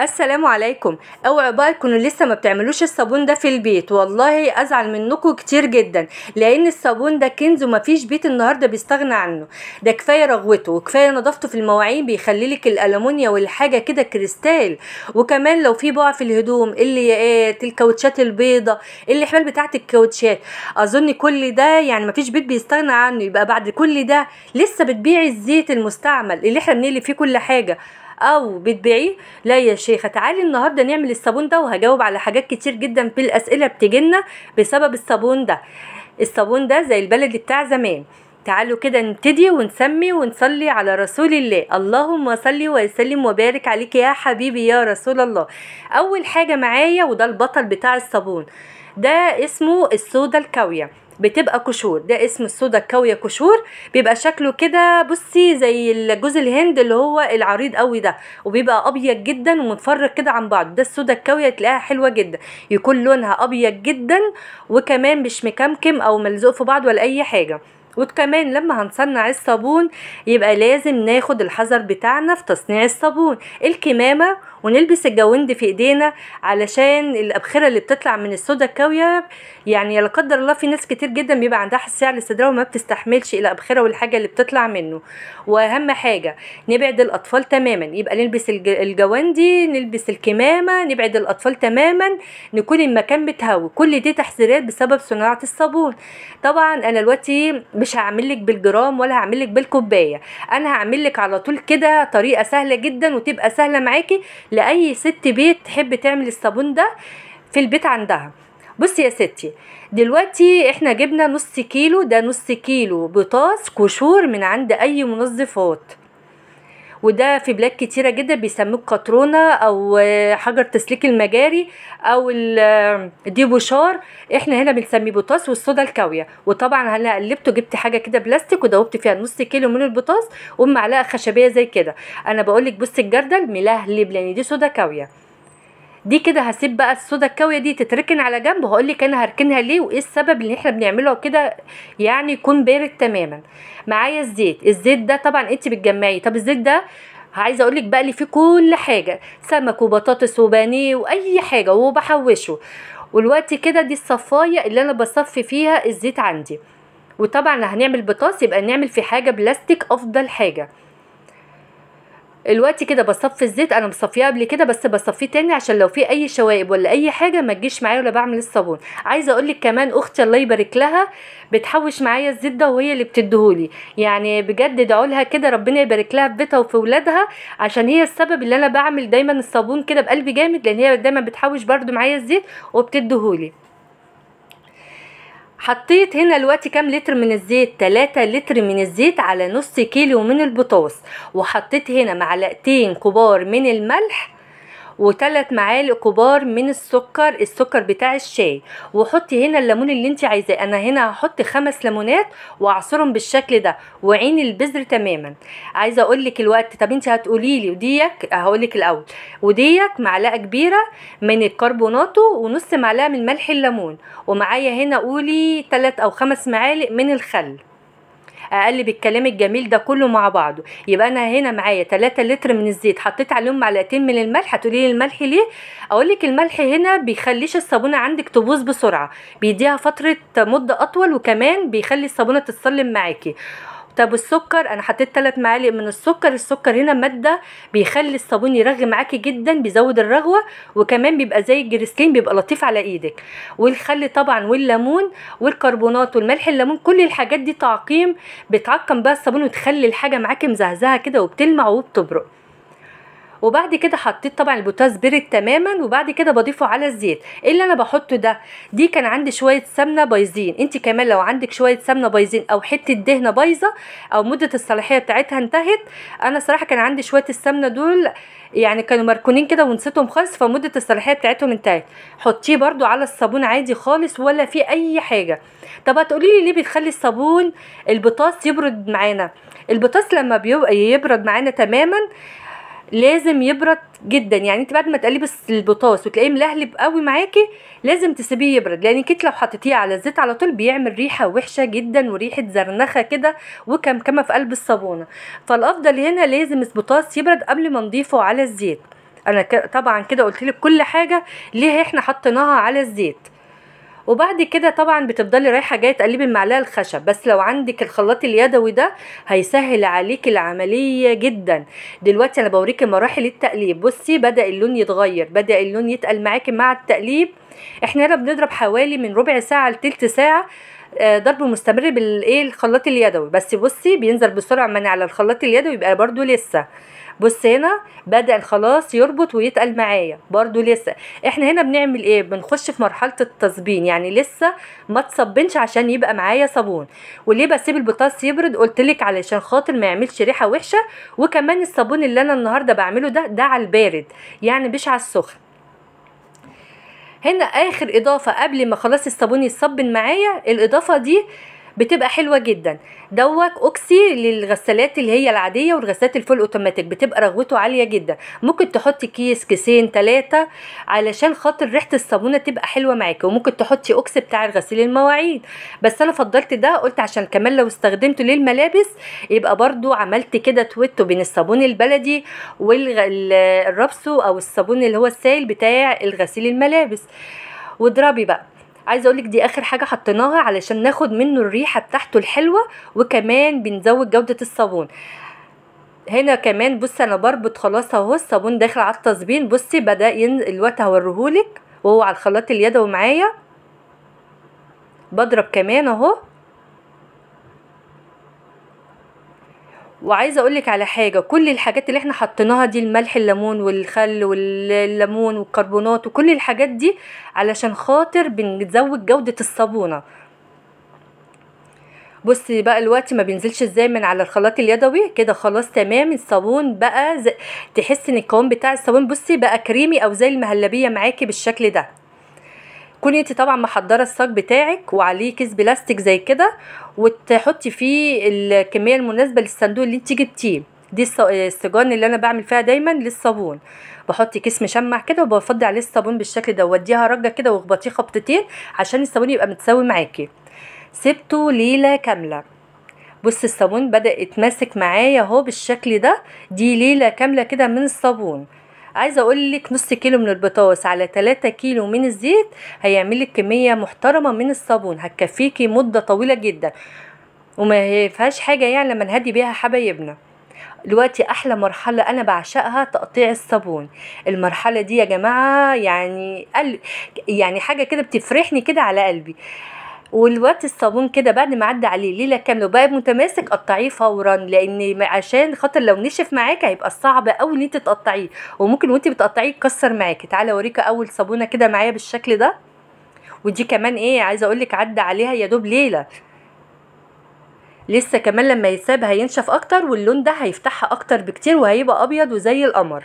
السلام عليكم اوعوا بقى تكونوا لسه ما بتعملوش الصابون ده في البيت والله ازعل منكم كتير جدا لان الصابون ده كنز ومفيش بيت النهارده بيستغنى عنه ده كفايه رغوته وكفايه نظافته في المواعين بيخلي لك الالومنيا والحاجه كده كريستال وكمان لو في بقع في الهدوم ايه الكاوتشات البيضه الاحمال بتاعه الكاوتشات اظن كل ده يعني مفيش بيت بيستغنى عنه يبقى بعد كل ده لسه بتبيعي الزيت المستعمل اللي احنا بنقلب فيه كل حاجه او بتبيعيه لا يا شيخه تعالي النهارده نعمل الصابون ده وهجاوب على حاجات كتير جدا في الاسئله بتجيلنا بسبب الصابون ده الصابون ده زي البلد بتاع زمان تعالوا كده نبتدي ونسمي ونصلي على رسول الله اللهم صل وسلم وبارك عليك يا حبيبي يا رسول الله اول حاجه معايا وده البطل بتاع الصابون ده اسمه الصودا الكاويه بتبقى كشور ده اسم الصودا الكاويه كشور بيبقى شكله كده بصي زي الجوز الهند اللي هو العريض قوي ده وبيبقى ابيض جدا ومتفرق كده عن بعض ده الصودا الكاويه تلاقيها حلوه جدا يكون لونها ابيض جدا وكمان مش مكمكم او ملزوق في بعض ولا اي حاجه وكمان لما هنصنع الصابون يبقى لازم ناخد الحذر بتاعنا في تصنيع الصابون الكمامه ونلبس الجوند في ايدينا علشان الابخره اللي بتطلع من السودا الكاويه يعني لا قدر الله في ناس كتير جدا بيبقى عندها حساسيه على الصدر وما بتستحملش الابخره والحاجه اللي بتطلع منه واهم حاجه نبعد الاطفال تماما يبقى نلبس الجواندي نلبس الكمامه نبعد الاطفال تماما نكون المكان متهوي كل دي تحذيرات بسبب صناعه الصابون طبعا انا دلوقتي مش هعمل لك بالجرام ولا هعمل لك بالكوبايه انا هعمل لك على طول كده طريقه سهله جدا وتبقى سهله معاكي لاي ست بيت تحب تعمل الصابون ده في البيت عندها بصي يا ستي دلوقتي احنا جبنا نص كيلو ده نص كيلو بطاس كشور من عند اي منظفات وده في بلاد كتيرة جدا بيسموه القطرونة أو حجر تسليك المجاري أو الديبوشار احنا هنا بنسميه بوتاس والصودا الكاوية وطبعا انا قلبته جبت حاجة كده بلاستيك ودوبت فيها نص كيلو من البوتاس ومعلقة خشبية زي كده انا بقولك بص الجردل ملهلب لان يعني دي صودا كاوية دي كده هسيب بقى الصودا الكاويه دي تتركن على جنب وهقول لك انا هركنها ليه وايه السبب اللي احنا بنعمله كده يعني يكون بارد تماما معايا الزيت الزيت ده طبعا انت بتجمعيه طب الزيت ده عايزه اقول لك بقلي فيه كل حاجه سمك وبطاطس وبانيه واي حاجه وبحوشه والوقت كده دي الصفايه اللي انا بصفي فيها الزيت عندي وطبعا هنعمل بطاطس يبقى نعمل في حاجه بلاستيك افضل حاجه الوقت كده بصفي الزيت انا مصفيه قبل كده بس بصفيه تاني عشان لو في اي شوائب ولا اي حاجه ما تجيش معايا ولا بعمل الصابون عايزه اقول لك كمان اختي الله يبارك لها بتحوش معايا الزيت ده وهي اللي بتديهولي يعني بجد ادعوا لها كده ربنا يبارك لها في بيتها وفي ولادها عشان هي السبب اللي انا بعمل دايما الصابون كده بقلبي جامد لان هي دايما بتحوش برده معايا الزيت وبتديهولي حطيت هنا دلوقتي كام لتر من الزيت 3 لتر من الزيت على نص كيلو من البطاطس وحطيت هنا معلقتين كبار من الملح وثلاث معالق كبار من السكر السكر بتاع الشاي وحطي هنا الليمون اللي انت عايزاه انا هنا هحط خمس ليمونات واعصرهم بالشكل ده وعين البذر تماما عايزه اقول لك الوقت طب انت هتقولي لي وديك هقول لك الاول وديك معلقه كبيره من الكربوناتو ونص معلقه من ملح الليمون ومعايا هنا قولي ثلاث او خمس معالق من الخل اقلب الكلام الجميل ده كله مع بعضه يبقى انا هنا معايا 3 لتر من الزيت حطيت عليهم معلقتين من الملح هتقولي لي الملح ليه اقول لك الملح هنا بيخليش الصابونه عندك تبوظ بسرعه بيديها فتره مده اطول وكمان بيخلي الصابونه تتسلم معاكي طب السكر انا حطيت 3 معالق من السكر السكر هنا ماده بيخلي الصابون يرغي معاكي جدا بيزود الرغوه وكمان بيبقى زي الجريسلين بيبقى لطيف على ايدك والخل طبعا والليمون والكربونات والملح الليمون كل الحاجات دي تعقيم بتعقم بقى الصابون وتخلي الحاجه معاكي مزهزهه كده وبتلمع وبتبرق وبعد كده حطيت طبعا البوتاس برد تماما وبعد كده بضيفه على الزيت اللي انا بحطه ده دي كان عندي شويه سمنه بايظين انت كمان لو عندك شويه سمنه بايظين او حته دهنه بايظه او مده الصلاحيه بتاعتها انتهت انا صراحه كان عندي شويه السمنه دول يعني كانوا مركونين كده ونسيتهم خالص فمده الصلاحيه بتاعتهم انتهت حطيه برده على الصابون عادي خالص ولا فيه اي حاجه طب هتقولي لي ليه بتخلي الصابون البطاس يبرد معانا البطاس لما يبرد معانا تماما لازم يبرد جدا يعني انت بعد ما تقلبي البطاس وتلاقيه ملهلب قوي معاكي لازم تسيبيه يبرد لان كنت لو حطيتيه على الزيت على طول بيعمل ريحه وحشه جدا وريحه زرنخه كده وكمكمه في قلب الصابونه فالافضل هنا لازم البطاس يبرد قبل ما نضيفه على الزيت انا طبعا كده قلت لك كل حاجه ليه احنا حطيناها على الزيت وبعد كده طبعا بتفضلي رايحه جايه تقلبي المعلقه الخشب بس لو عندك الخلاط اليدوي ده هيسهل عليك العمليه جدا دلوقتي انا بوريكي مراحل التقليب بصي بدا اللون يتغير بدا اللون يتقل معاكي مع التقليب احنا هنا بنضرب حوالي من ربع ساعه لتلت ساعه آه، ضرب مستمر بالايه الخلاط اليدوي بس بصي بينزل بسرعه من على الخلاط اليدوي يبقى برده لسه بص هنا بدأ خلاص يربط ويتقل معايا برده لسه احنا هنا بنعمل ايه بنخش في مرحلة التصبين يعني لسه ما تصبنش عشان يبقى معايا صابون وليه بسيب البطاطس يبرد لك علشان خاطر ما يعملش ريحة وحشة وكمان الصابون اللي انا النهاردة بعمله ده ده على البارد يعني مش على السخن هنا اخر اضافه قبل ما خلاص الصابون يتصبن معايا الاضافه دي بتبقى حلوه جدا دوت اوكسي للغسالات اللي هي العاديه والغسالات الفول اوتوماتيك بتبقى رغوته عاليه جدا ممكن تحطي كيس كيسين ثلاثه علشان خاطر ريحه الصابونه تبقى حلوه معاكي وممكن تحطي اوكس بتاع غسيل المواعيد بس انا فضلت ده قلت عشان كمان لو استخدمته للملابس يبقى برضو عملت كده تويتو بين الصابون البلدي والرابسو او الصابون اللي هو السائل بتاع الغسيل الملابس واضربي بقى عايزه اقولك دي اخر حاجه حطيناها علشان ناخد منه الريحه بتاعته الحلوه وكمان بنزود جوده الصابون هنا كمان بصي انا بربط خلاص اهو الصابون داخل على التصبين بصي بدا ينزل الوقت هوريهولك وهو على الخلاط اليدوي معايا بضرب كمان اهو وعايزه اقول لك على حاجه كل الحاجات اللي احنا حطيناها دي الملح الليمون والخل والليمون والكربونات وكل الحاجات دي علشان خاطر بنزود جوده الصابونه بصي بقى الوقت ما بينزلش ازاي من على الخلاط اليدوي كده خلاص تمام الصابون بقى زي... تحس ان القوام بتاع الصابون بصي بقى كريمي او زي المهلبيه معاكي بالشكل ده تكوني انت طبعا محضره الصاج بتاعك وعليه كيس بلاستيك زي كده وتحطي فيه الكميه المناسبه للصندوق اللي انت جبتيه دي الصاجان اللي انا بعمل فيها دايما للصابون بحط كيس مشمع كده وبفضي عليه الصابون بالشكل ده واديها رجه كده واخبطيه خبطتين عشان الصابون يبقى متساوي معاكي سبته ليله كامله بص الصابون بدا يتماسك معايا اهو بالشكل ده دي ليله كامله كده من الصابون عايزه اقول لك نص كيلو من البطاطس على 3 كيلو من الزيت هيعمل لك كميه محترمه من الصابون هتكفيكي مده طويله جدا وما فيهاش حاجه يعني لما نهدي بيها حبايبنا دلوقتي احلى مرحله انا بعشقها تقطيع الصابون المرحله دي يا جماعه يعني قل... يعني حاجه كده بتفرحني كده على قلبي والوقت الصابون كده بعد ما عدى عليه ليله كامله وبقى متماسك قطعيه فورا لان عشان خاطر لو نشف معاك هيبقى صعب قوي ان انت تقطعيه وممكن وانت بتقطعيه يتكسر معاكي تعالى اوريكي اول صابونه كده معايا بالشكل ده ودي كمان ايه عايزه اقول لك عدى عليها يا دوب ليله لسه كمان لما يتساب هينشف اكتر واللون ده هيفتحها اكتر بكتير وهيبقى ابيض وزي القمر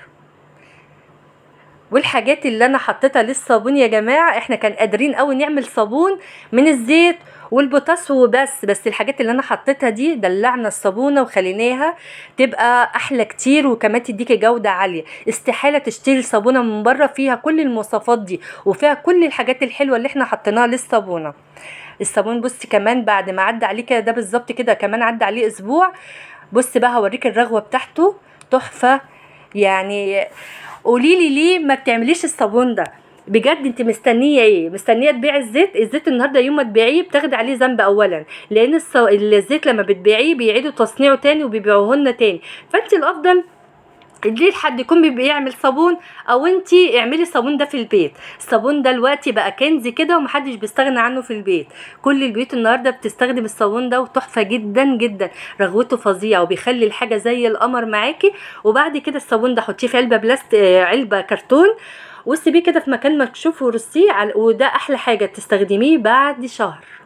والحاجات اللي انا حطيتها للصابون يا جماعه احنا كان قادرين قوي نعمل صابون من الزيت والبوتاس وبس بس الحاجات اللي انا حطيتها دي دلعنا الصابونه وخليناها تبقى احلى كتير وكمان تديكي جوده عاليه استحاله تشتري صابونه من بره فيها كل المواصفات دي وفيها كل الحاجات الحلوه اللي احنا حطيناها للصابونه الصابون بصي كمان بعد ما عدى عليه كده ده بالظبط كده كمان عدى عليه اسبوع بص بقى هوريك الرغوه بتاعته تحفه يعني قولي لي ليه ما بتعمليش الصابون ده بجد انت مستنيه ايه مستنيه تبيعي الزيت الزيت النهارده يوم ما تبيعيه بتاخدي عليه ذنب اولا لان الزيت لما بتبيعيه بيعيدوا تصنيعه تاني وبيبيعوه لنا تاني فانت الافضل ليه حد يكون بيعمل صابون او انت اعملي الصابون ده في البيت الصابون ده دلوقتي بقى كنز كده ومحدش بيستغنى عنه في البيت كل البيوت النهارده بتستخدم الصابون ده وتحفه جدا جدا رغوته فظيعه وبيخلي الحاجه زي القمر معاكي وبعد كده الصابون ده حطيه في علبه بلاست آه، علبه كرتون وسيبيه كده في مكان مكشوف ورصيه وده احلى حاجه تستخدميه بعد شهر